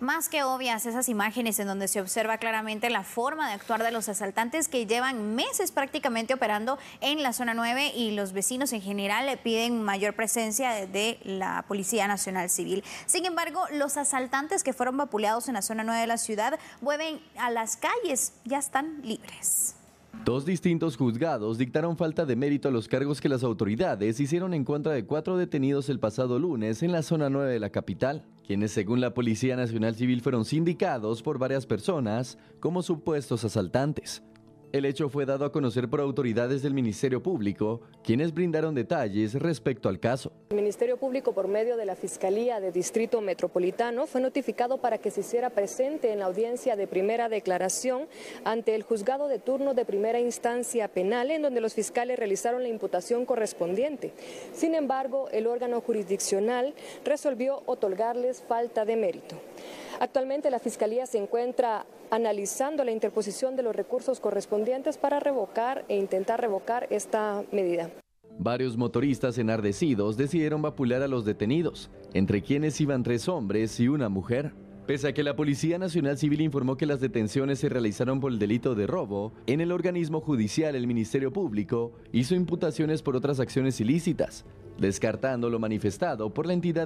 más que obvias esas imágenes en donde se observa claramente la forma de actuar de los asaltantes que llevan meses prácticamente operando en la zona 9 y los vecinos en general le piden mayor presencia de la Policía Nacional Civil. Sin embargo, los asaltantes que fueron vapuleados en la zona 9 de la ciudad vuelven a las calles, ya están libres. Dos distintos juzgados dictaron falta de mérito a los cargos que las autoridades hicieron en contra de cuatro detenidos el pasado lunes en la zona 9 de la capital, quienes según la Policía Nacional Civil fueron sindicados por varias personas como supuestos asaltantes. El hecho fue dado a conocer por autoridades del Ministerio Público, quienes brindaron detalles respecto al caso. El Ministerio Público, por medio de la Fiscalía de Distrito Metropolitano, fue notificado para que se hiciera presente en la audiencia de primera declaración ante el juzgado de turno de primera instancia penal, en donde los fiscales realizaron la imputación correspondiente. Sin embargo, el órgano jurisdiccional resolvió otorgarles falta de mérito. Actualmente la Fiscalía se encuentra analizando la interposición de los recursos correspondientes para revocar e intentar revocar esta medida. Varios motoristas enardecidos decidieron vapular a los detenidos, entre quienes iban tres hombres y una mujer. Pese a que la Policía Nacional Civil informó que las detenciones se realizaron por el delito de robo, en el organismo judicial el Ministerio Público hizo imputaciones por otras acciones ilícitas, descartando lo manifestado por la entidad